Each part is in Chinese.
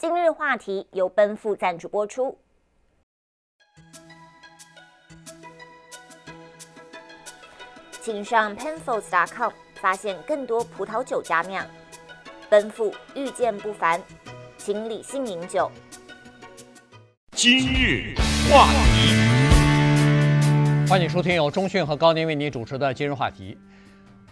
今日话题由奔赴赞助播出，请上 penfolds.com 发现更多葡萄酒佳酿。奔赴遇见不凡，请理性饮酒。今日话题，欢迎收听由中讯和高宁为你主持的今日话题。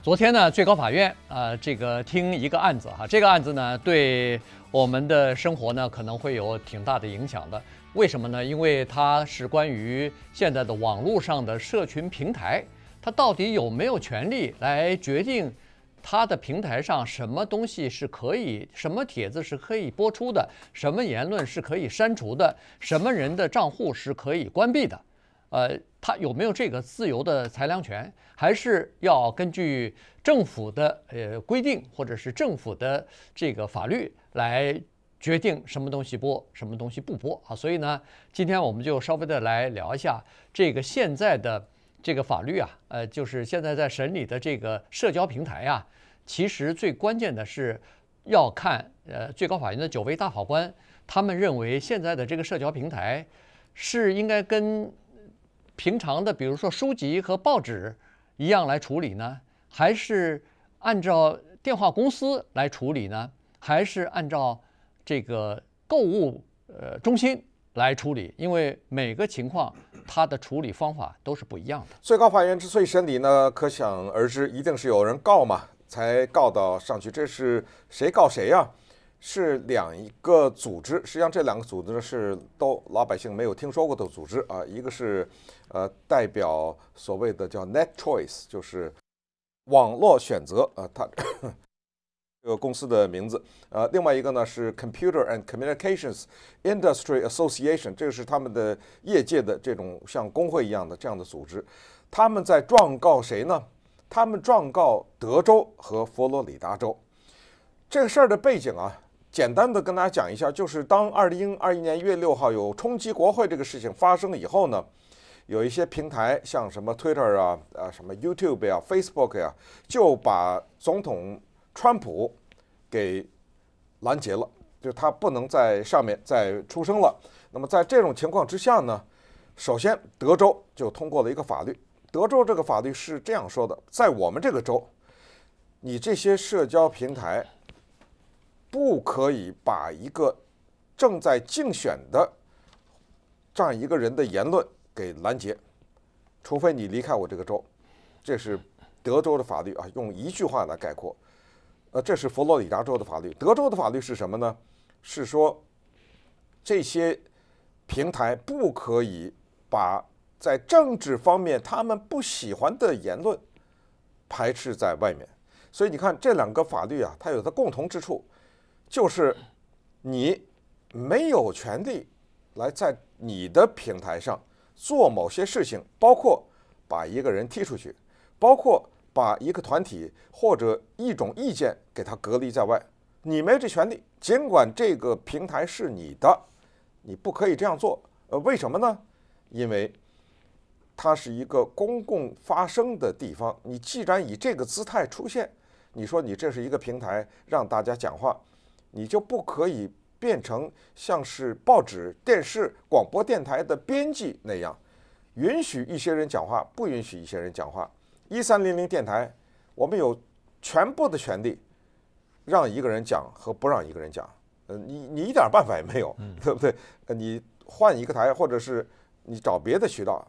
昨天呢，最高法院啊，这个听一个案子哈，这个案子呢，对我们的生活呢，可能会有挺大的影响的。为什么呢？因为它是关于现在的网络上的社群平台，它到底有没有权利来决定它的平台上什么东西是可以，什么帖子是可以播出的，什么言论是可以删除的，什么人的账户是可以关闭的。呃，他有没有这个自由的裁量权，还是要根据政府的呃规定，或者是政府的这个法律来决定什么东西播，什么东西不播啊？所以呢，今天我们就稍微的来聊一下这个现在的这个法律啊，呃，就是现在在审理的这个社交平台啊，其实最关键的是要看呃最高法院的九位大法官他们认为现在的这个社交平台是应该跟。平常的，比如说书籍和报纸一样来处理呢，还是按照电话公司来处理呢，还是按照这个购物呃中心来处理？因为每个情况它的处理方法都是不一样的。最高法院之所以审理呢，可想而知，一定是有人告嘛，才告到上去。这是谁告谁呀？是两一个组织，实际上这两个组织是都老百姓没有听说过的组织啊。一个是，呃，代表所谓的叫 NetChoice，就是网络选择，呃，它这个公司的名字。呃，另外一个呢是 Computer and Communications Industry Association，这个是他们的业界的这种像工会一样的这样的组织。他们在状告谁呢？他们状告德州和佛罗里达州。这个事儿的背景啊。简单的跟大家讲一下，就是当二零二一年一月六号有冲击国会这个事情发生以后呢，有一些平台像什么 Twitter 啊、啊什么 YouTube 啊、Facebook 呀，就把总统川普给拦截了，就他不能在上面再出声了。那么在这种情况之下呢，首先德州就通过了一个法律，德州这个法律是这样说的：在我们这个州，你这些社交平台。不可以把一个正在竞选的这样一个人的言论给拦截，除非你离开我这个州。这是德州的法律啊，用一句话来概括。呃，这是佛罗里达州的法律，德州的法律是什么呢？是说这些平台不可以把在政治方面他们不喜欢的言论排斥在外面。所以你看这两个法律啊，它有它共同之处。就是你没有权利来在你的平台上做某些事情，包括把一个人踢出去，包括把一个团体或者一种意见给他隔离在外。你没这权利，尽管这个平台是你的，你不可以这样做。呃，为什么呢？因为它是一个公共发声的地方。你既然以这个姿态出现，你说你这是一个平台，让大家讲话。你就不可以变成像是报纸、电视、广播电台的编辑那样，允许一些人讲话，不允许一些人讲话。一三零零电台，我们有全部的权利，让一个人讲和不让一个人讲。嗯，你你一点办法也没有，对不对？呃，你换一个台，或者是你找别的渠道，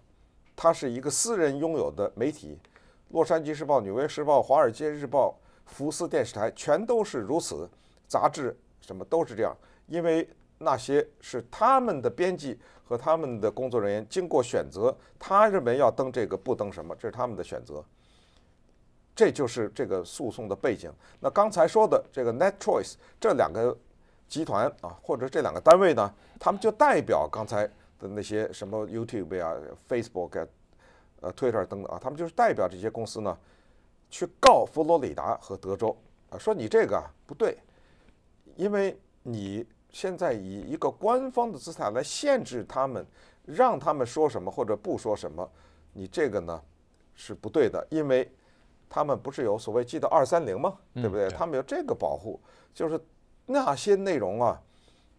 它是一个私人拥有的媒体，《洛杉矶时报》、《纽约时报》、《华尔街日报》、福斯电视台，全都是如此。杂志什么都是这样，因为那些是他们的编辑和他们的工作人员经过选择，他认为要登这个不登什么，这是他们的选择。这就是这个诉讼的背景。那刚才说的这个 NetChoice 这两个集团啊，或者这两个单位呢，他们就代表刚才的那些什么 YouTube 啊、Facebook、呃 Twitter 等等啊，他们就是代表这些公司呢，去告佛罗里达和德州啊，说你这个不对。因为你现在以一个官方的姿态来限制他们，让他们说什么或者不说什么，你这个呢是不对的，因为他们不是有所谓记得二三零吗？对不对？他们有这个保护，就是那些内容啊，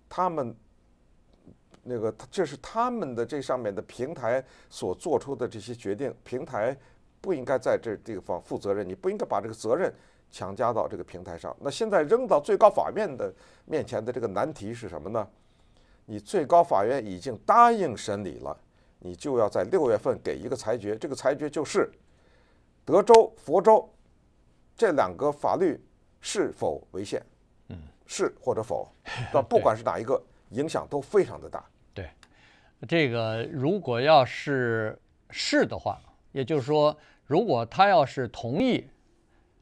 他们那个这是他们的这上面的平台所做出的这些决定，平台。不应该在这地方负责任，你不应该把这个责任强加到这个平台上。那现在扔到最高法院的面前的这个难题是什么呢？你最高法院已经答应审理了，你就要在六月份给一个裁决。这个裁决就是德州、佛州这两个法律是否违宪，嗯，是或者否。那不管是哪一个，影响都非常的大。对，这个如果要是是的话。也就是说，如果他要是同意，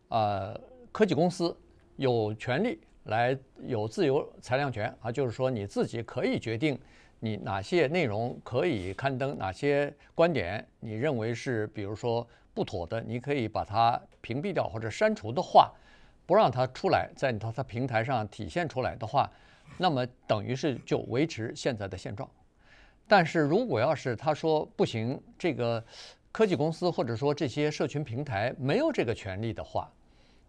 呃，科技公司有权利来有自由裁量权啊，就是说你自己可以决定你哪些内容可以刊登，哪些观点你认为是比如说不妥的，你可以把它屏蔽掉或者删除的话，不让它出来，在你它它平台上体现出来的话，那么等于是就维持现在的现状。但是如果要是他说不行，这个。科技公司或者说这些社群平台没有这个权利的话，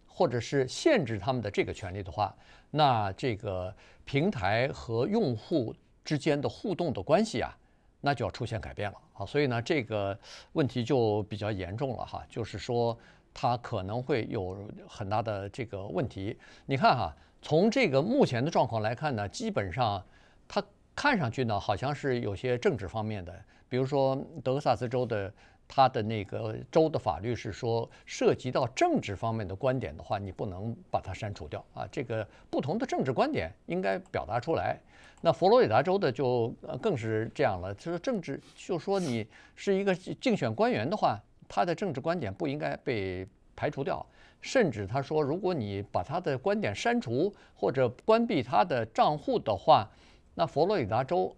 或者是限制他们的这个权利的话，那这个平台和用户之间的互动的关系啊，那就要出现改变了啊。所以呢，这个问题就比较严重了哈，就是说它可能会有很大的这个问题。你看哈，从这个目前的状况来看呢，基本上它看上去呢好像是有些政治方面的，比如说德克萨斯州的。他的那个州的法律是说，涉及到政治方面的观点的话，你不能把它删除掉啊。这个不同的政治观点应该表达出来。那佛罗里达州的就更是这样了，就是政治，就说你是一个竞选官员的话，他的政治观点不应该被排除掉。甚至他说，如果你把他的观点删除或者关闭他的账户的话，那佛罗里达州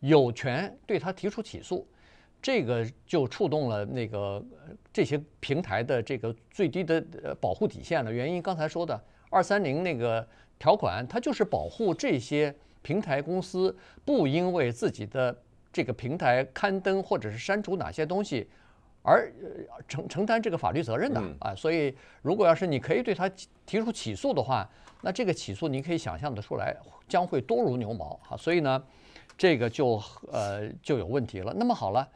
有权对他提出起诉。这个就触动了那个这些平台的这个最低的保护底线了。原因刚才说的二三零那个条款，它就是保护这些平台公司不因为自己的这个平台刊登或者是删除哪些东西而承承担这个法律责任的啊。所以如果要是你可以对他提出起诉的话，那这个起诉你可以想象的出来将会多如牛毛啊。所以呢，这个就呃就有问题了。那么好了。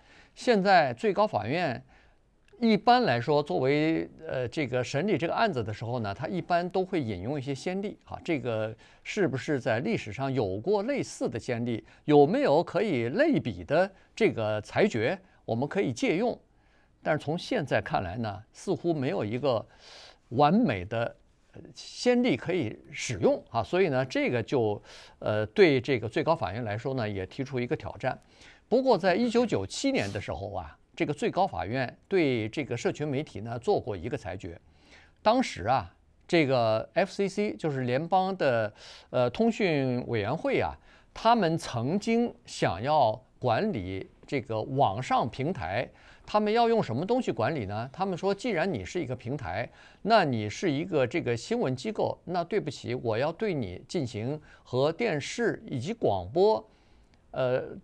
现在最高法院一般来说，作为呃这个审理这个案子的时候呢，他一般都会引用一些先例，哈，这个是不是在历史上有过类似的先例，有没有可以类比的这个裁决，我们可以借用，但是从现在看来呢，似乎没有一个完美的先例可以使用，啊，所以呢，这个就呃对这个最高法院来说呢，也提出一个挑战。不过，在一九九七年的时候啊，这个最高法院对这个社群媒体呢做过一个裁决。当时啊，这个 FCC 就是联邦的呃通讯委员会啊，他们曾经想要管理这个网上平台。他们要用什么东西管理呢？他们说，既然你是一个平台，那你是一个这个新闻机构，那对不起，我要对你进行和电视以及广播，呃。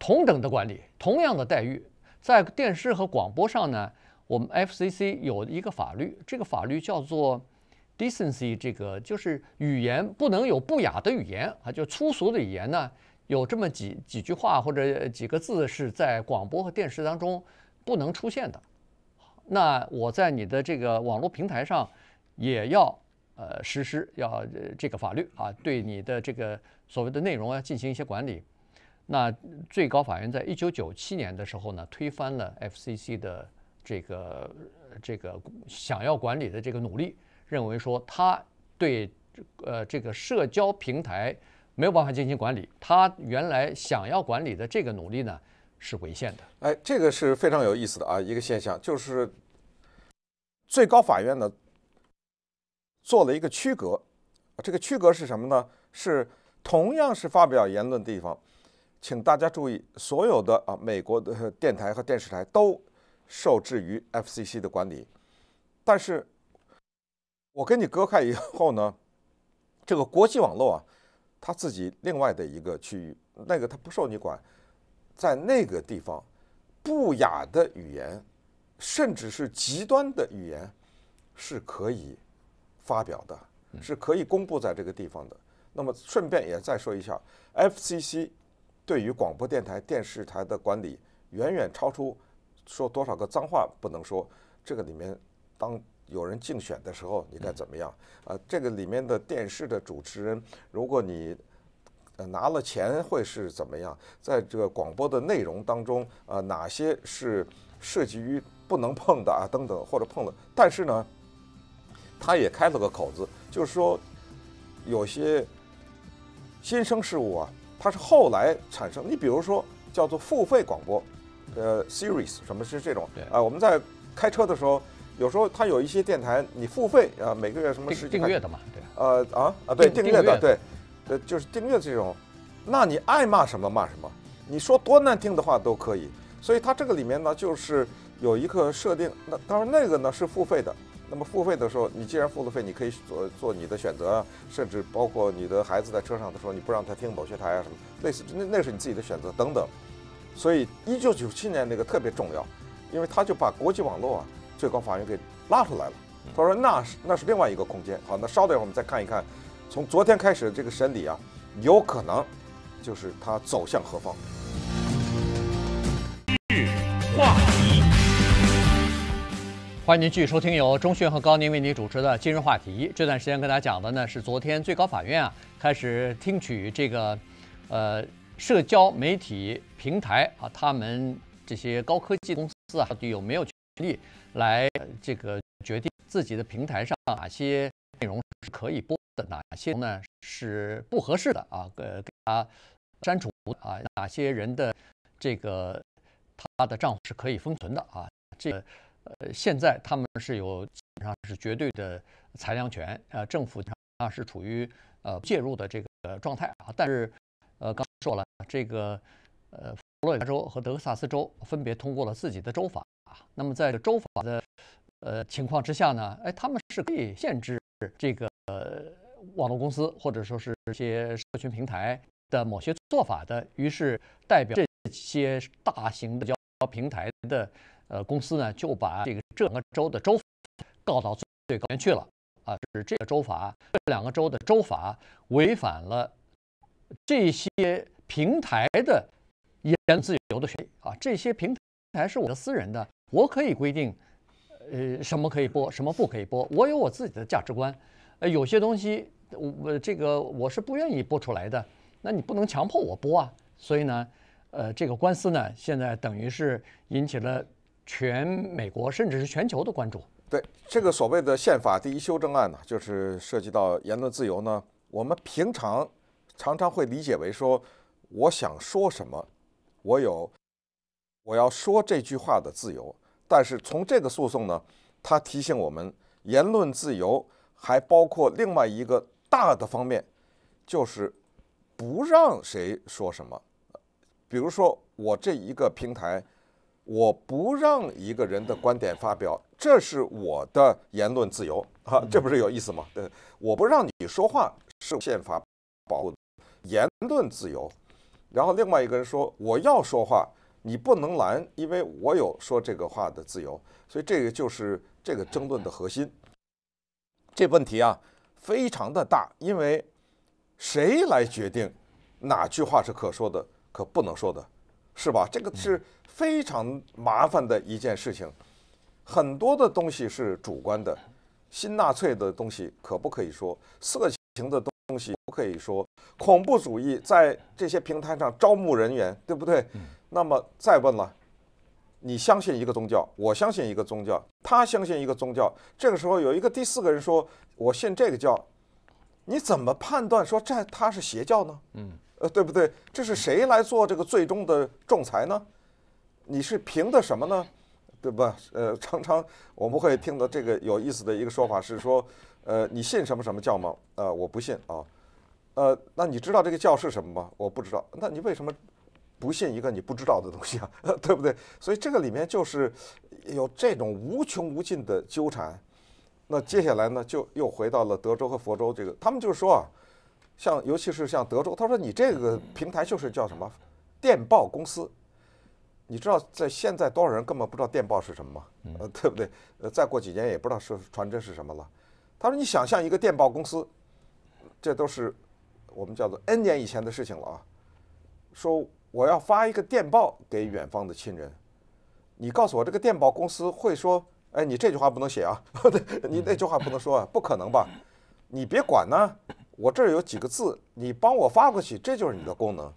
同等的管理，同样的待遇，在电视和广播上呢，我们 FCC 有一个法律，这个法律叫做 Decency，这个就是语言不能有不雅的语言啊，就粗俗的语言呢，有这么几几句话或者几个字是在广播和电视当中不能出现的。那我在你的这个网络平台上也要呃实施要这个法律啊，对你的这个所谓的内容啊进行一些管理。那最高法院在一九九七年的时候呢，推翻了 FCC 的这个这个想要管理的这个努力，认为说他对呃这个社交平台没有办法进行管理，他原来想要管理的这个努力呢是违宪的。哎，这个是非常有意思的啊，一个现象就是最高法院呢做了一个区隔，这个区隔是什么呢？是同样是发表言论地方。请大家注意，所有的啊，美国的电台和电视台都受制于 FCC 的管理。但是，我跟你隔开以后呢，这个国际网络啊，它自己另外的一个区域，那个它不受你管，在那个地方，不雅的语言，甚至是极端的语言，是可以发表的，是可以公布在这个地方的。那么顺便也再说一下，FCC。对于广播电台、电视台的管理，远远超出说多少个脏话不能说。这个里面，当有人竞选的时候，你该怎么样？啊，这个里面的电视的主持人，如果你拿了钱会是怎么样？在这个广播的内容当中，啊，哪些是涉及于不能碰的啊？等等，或者碰了，但是呢，他也开了个口子，就是说有些新生事物啊。它是后来产生，你比如说叫做付费广播，呃，series 什么是这种？对啊，我们在开车的时候，有时候它有一些电台，你付费啊，每个月什么订阅的嘛，对，呃啊啊，对订阅的，对，呃，就是订阅这种，那你爱骂什么骂什么，你说多难听的话都可以。所以它这个里面呢，就是有一个设定，那当然那个呢是付费的。那么付费的时候，你既然付了费，你可以做做你的选择啊，甚至包括你的孩子在车上的时候，你不让他听某些台啊什么，类似那那是你自己的选择等等。所以一九九七年那个特别重要，因为他就把国际网络啊最高法院给拉出来了。他说那是那是另外一个空间。好，那稍等一会儿我们再看一看，从昨天开始这个审理啊，有可能就是他走向何方。欢迎继续收听由中讯和高宁为您主持的今日话题。这段时间跟大家讲的呢，是昨天最高法院啊开始听取这个，呃，社交媒体平台啊，他们这些高科技公司啊，到底有没有权利来这个决定自己的平台上哪些内容是可以播的，哪些呢是不合适的啊？呃，给它删除啊，哪些人的这个他的账户是可以封存的啊？这。呃，现在他们是有基本上是绝对的裁量权，呃，政府啊是处于呃介入的这个状态啊。但是，呃，刚说了，这个呃，佛罗里达州和德克萨斯州分别通过了自己的州法。那么，在州法的呃情况之下呢，哎，他们是可以限制这个呃网络公司或者说是这些社群平台的某些做法的。于是，代表这些大型的。平台的呃公司呢，就把这个这两个州的州告到最高院去了啊，是这个州法，这两个州的州法违反了这些平台的言论自由的权利啊，这些平台是我的私人的，我可以规定呃什么可以播，什么不可以播，我有我自己的价值观，呃有些东西我这个我是不愿意播出来的，那你不能强迫我播啊，所以呢。呃，这个官司呢，现在等于是引起了全美国甚至是全球的关注。对这个所谓的宪法第一修正案呢，就是涉及到言论自由呢。我们平常常常会理解为说，我想说什么，我有我要说这句话的自由。但是从这个诉讼呢，它提醒我们，言论自由还包括另外一个大的方面，就是不让谁说什么。比如说，我这一个平台，我不让一个人的观点发表，这是我的言论自由啊，这不是有意思吗？对，我不让你说话是宪法保护言论自由，然后另外一个人说我要说话，你不能拦，因为我有说这个话的自由，所以这个就是这个争论的核心。这问题啊，非常的大，因为谁来决定哪句话是可说的？可不能说的，是吧？这个是非常麻烦的一件事情，很多的东西是主观的，新纳粹的东西可不可以说？色情的东西不可以说？恐怖主义在这些平台上招募人员，对不对？那么再问了，你相信一个宗教，我相信一个宗教，他相信一个宗教，这个时候有一个第四个人说，我信这个教，你怎么判断说这他是邪教呢？嗯。呃，对不对？这是谁来做这个最终的仲裁呢？你是凭的什么呢？对吧？呃，常常我们会听到这个有意思的一个说法是说，呃，你信什么什么教吗？啊，我不信啊。呃，那你知道这个教是什么吗？我不知道。那你为什么不信一个你不知道的东西啊？对不对？所以这个里面就是有这种无穷无尽的纠缠。那接下来呢，就又回到了德州和佛州这个，他们就是说啊。像尤其是像德州，他说你这个平台就是叫什么电报公司，你知道在现在多少人根本不知道电报是什么吗？呃，对不对？呃，再过几年也不知道是传真是什么了。他说你想象一个电报公司，这都是我们叫做 N 年以前的事情了啊。说我要发一个电报给远方的亲人，你告诉我这个电报公司会说，哎，你这句话不能写啊，对，你那句话不能说啊，不可能吧？你别管呢。我这儿有几个字，你帮我发过去，这就是你的功能。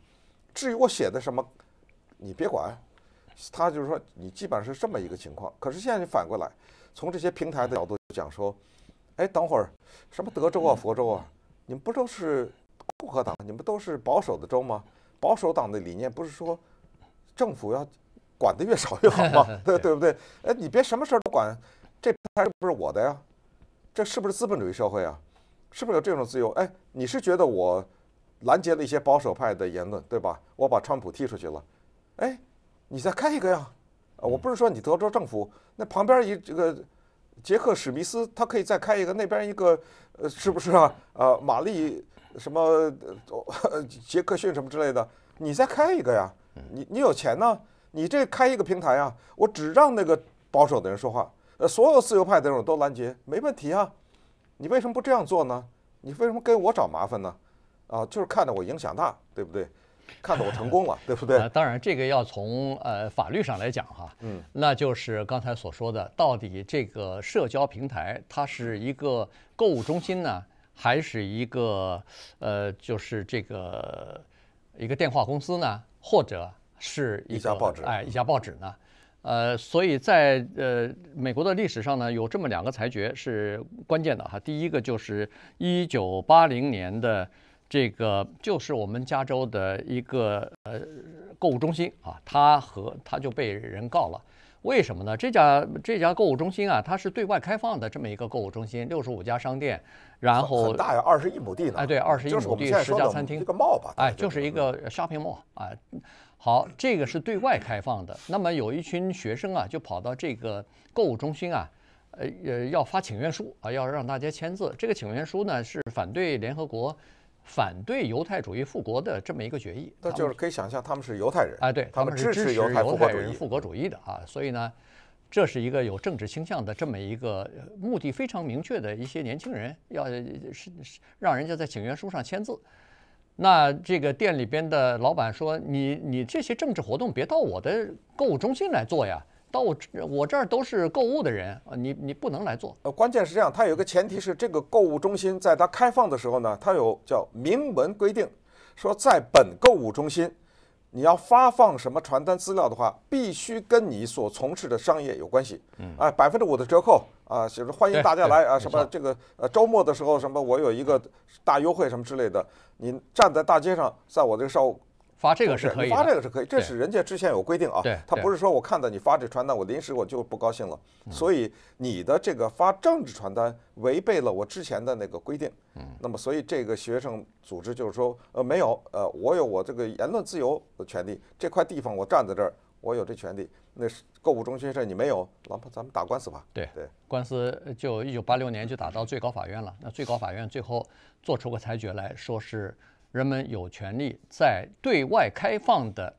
至于我写的什么，你别管。他就是说，你基本上是这么一个情况。可是现在你反过来，从这些平台的角度讲说，哎，等会儿，什么德州啊、佛州啊，你们不都是共和党？你们都是保守的州吗？保守党的理念不是说政府要管的越少越好吗？对不对？哎，你别什么事儿都管，这平台是不是我的呀？这是不是资本主义社会啊？是不是有这种自由？哎，你是觉得我拦截了一些保守派的言论，对吧？我把川普踢出去了，哎，你再开一个呀？啊，我不是说你德州政府，那旁边一这个杰克史密斯，他可以再开一个，那边一个呃，是不是啊？啊，玛丽什么杰克逊什么之类的，你再开一个呀？你你有钱呢？你这开一个平台啊，我只让那个保守的人说话，呃，所有自由派的人都拦截，没问题啊。你为什么不这样做呢？你为什么给我找麻烦呢？啊，就是看着我影响大，对不对？看着我成功了，对不对？当然，这个要从呃法律上来讲哈，嗯，那就是刚才所说的，到底这个社交平台它是一个购物中心呢，还是一个呃，就是这个一个电话公司呢，或者是一家报纸，哎，一家报纸呢？呃，所以在呃美国的历史上呢，有这么两个裁决是关键的哈。第一个就是一九八零年的这个，就是我们加州的一个呃购物中心啊，它和它就被人告了。为什么呢？这家这家购物中心啊，它是对外开放的这么一个购物中心，六十五家商店，然后很大呀，二十一亩地呢。哎，对，二十一亩地，十家餐厅，这个 mall 吧，哎，就是一个 shopping mall 啊。好，这个是对外开放的。那么有一群学生啊，就跑到这个购物中心啊，呃呃，要发请愿书啊，要让大家签字。这个请愿书呢，是反对联合国、反对犹太主义复国的这么一个决议。那就是可以想象，他们是犹太人啊，对，他们支持犹太人复国主义的啊。所以呢，这是一个有政治倾向的这么一个目的非常明确的一些年轻人，要是让人家在请愿书上签字。那这个店里边的老板说：“你你这些政治活动别到我的购物中心来做呀，到我我这儿都是购物的人啊，你你不能来做。呃，关键是这样，他有一个前提是，这个购物中心在它开放的时候呢，它有叫明文规定，说在本购物中心，你要发放什么传单资料的话，必须跟你所从事的商业有关系。嗯，哎，百分之五的折扣。”啊，就是欢迎大家来啊，什么这个呃周末的时候什么，我有一个大优惠什么之类的。你站在大街上，在我这个上发这个是可以，发这个是可以，这是人家之前有规定啊。他不是说我看到你发这传单，我临时我就不高兴了。所以你的这个发政治传单违背了我之前的那个规定。嗯。那么，所以这个学生组织就是说，呃，没有，呃，我有我这个言论自由的权利。这块地方我站在这儿，我有这权利。那是购物中心这你没有，哪怕咱们打官司吧。对对，官司就一九八六年就打到最高法院了。那最高法院最后做出个裁决来说是，人们有权利在对外开放的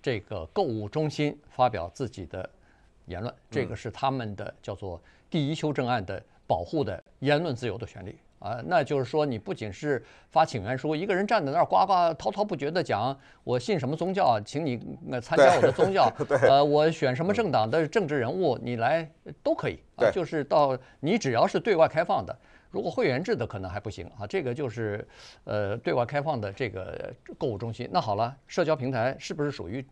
这个购物中心发表自己的言论，这个是他们的叫做第一修正案的保护的言论自由的权利。啊，那就是说你不仅是发请愿书，一个人站在那儿呱呱滔滔不绝地讲，我信什么宗教，请你参加我的宗教，呃，我选什么政党的政治人物，你来都可以，啊，就是到你只要是对外开放的，如果会员制的可能还不行啊。这个就是呃对外开放的这个购物中心。那好了，社交平台是不是属于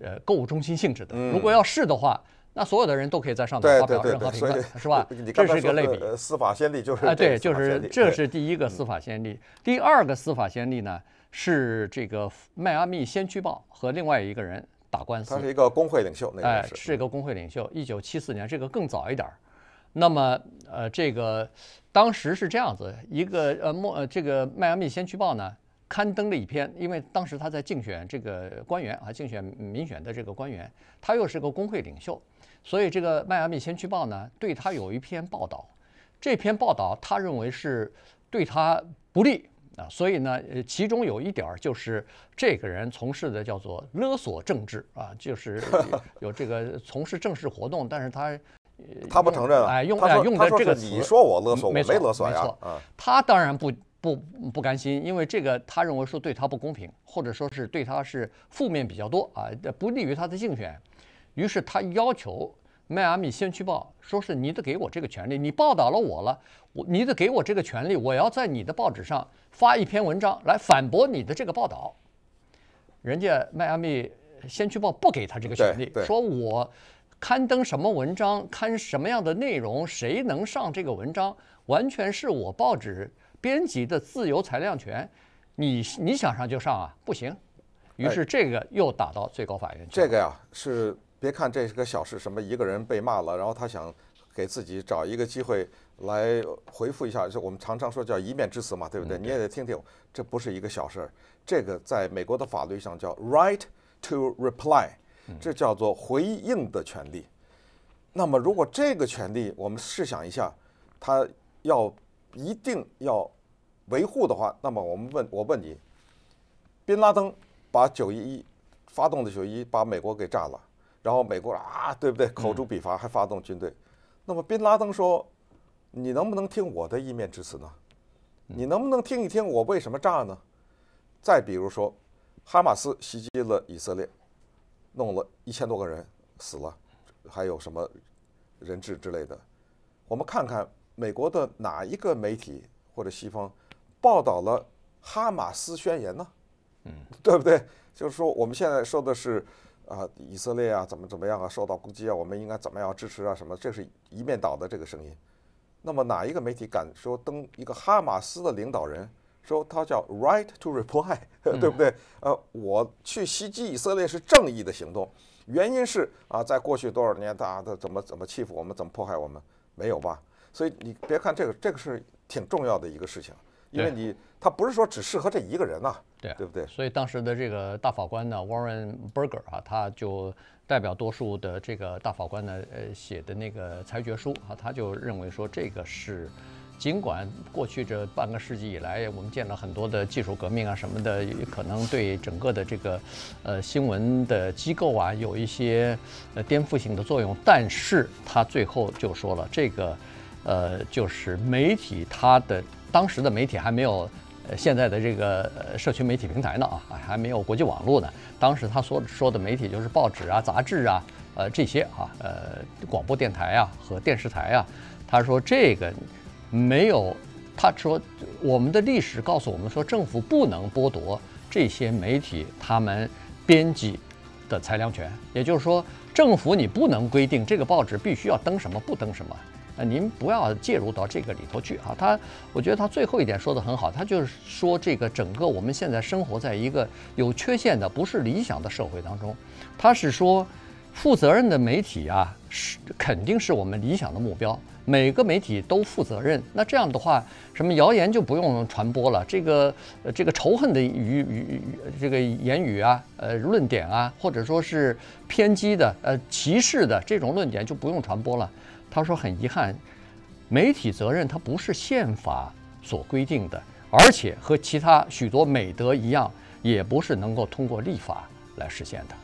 呃购物中心性质的？如果要是的话。那所有的人都可以在上面发表任何评论，是吧？这是一个类比。司法先例就是啊，对，就是这是第一个司法先例。第二个司法先例呢，是这个迈阿密先驱报和另外一个人打官司。他是一个工会领袖，那是。哎，是一个工会领袖。一九七四年，这个更早一点儿。那么，呃，这个当时是这样子：一个呃，莫呃，这个迈阿密先驱报呢。刊登了一篇，因为当时他在竞选这个官员啊，竞选民选的这个官员，他又是个工会领袖，所以这个迈阿密先驱报呢，对他有一篇报道，这篇报道他认为是对他不利啊，所以呢，呃，其中有一点就是这个人从事的叫做勒索政治啊，就是有这个从事政治活动，但是他他不承认啊，用啊用的这个你说我勒索我没勒索啊，他当然不。不不甘心，因为这个他认为说对他不公平，或者说是对他是负面比较多啊，不利于他的竞选。于是他要求迈阿密先驱报说：“是，你得给我这个权利，你报道了我了，我你得给我这个权利，我要在你的报纸上发一篇文章来反驳你的这个报道。”人家迈阿密先驱报不给他这个权利，说我刊登什么文章，刊什么样的内容，谁能上这个文章，完全是我报纸。编辑的自由裁量权，你你想上就上啊，不行。于是这个又打到最高法院。去、这个呀，是别看这是个小事，什么一个人被骂了，然后他想给自己找一个机会来回复一下。我们常常说叫一面之词嘛，对不对？你也得听听，这不是一个小事儿。这个在美国的法律上叫 right to reply，这叫做回应的权利。那么如果这个权利，我们试想一下，他要一定要。维护的话，那么我们问，我问你，宾拉登把九一一发动的九一，把美国给炸了，然后美国啊，对不对？口诛笔伐，还发动军队。那么宾拉登说，你能不能听我的一面之词呢？你能不能听一听我为什么炸呢？再比如说，哈马斯袭击了以色列，弄了一千多个人死了，还有什么人质之类的。我们看看美国的哪一个媒体或者西方。报道了哈马斯宣言呢，嗯，对不对？就是说，我们现在说的是啊，以色列啊，怎么怎么样啊，受到攻击啊，我们应该怎么样支持啊，什么？这是一面倒的这个声音。那么，哪一个媒体敢说登一个哈马斯的领导人说他叫 Right to Reply，对不对？呃，我去袭击以色列是正义的行动，原因是啊，在过去多少年，大家怎么怎么欺负我们，怎么迫害我们，没有吧？所以你别看这个，这个是挺重要的一个事情。因为你他不是说只适合这一个人呐，对对不对？所以当时的这个大法官呢，Warren Burger 啊，他就代表多数的这个大法官呢，呃，写的那个裁决书啊，他就认为说这个是，尽管过去这半个世纪以来，我们见了很多的技术革命啊什么的，可能对整个的这个，呃，新闻的机构啊有一些，呃，颠覆性的作用，但是他最后就说了，这个，呃，就是媒体它的。当时的媒体还没有，呃，现在的这个呃社区媒体平台呢啊，还没有国际网络呢。当时他所说的媒体就是报纸啊、杂志啊，呃，这些啊，呃，广播电台啊和电视台啊。他说这个没有，他说我们的历史告诉我们说，政府不能剥夺这些媒体他们编辑的裁量权，也就是说，政府你不能规定这个报纸必须要登什么不登什么。呃，您不要介入到这个里头去啊。他，我觉得他最后一点说得很好，他就是说这个整个我们现在生活在一个有缺陷的、不是理想的社会当中。他是说，负责任的媒体啊，是肯定是我们理想的目标。每个媒体都负责任，那这样的话，什么谣言就不用传播了。这个，这个仇恨的语语语，这个言语啊，呃，论点啊，或者说是偏激的、呃，歧视的这种论点就不用传播了。他说：“很遗憾，媒体责任它不是宪法所规定的，而且和其他许多美德一样，也不是能够通过立法来实现的。”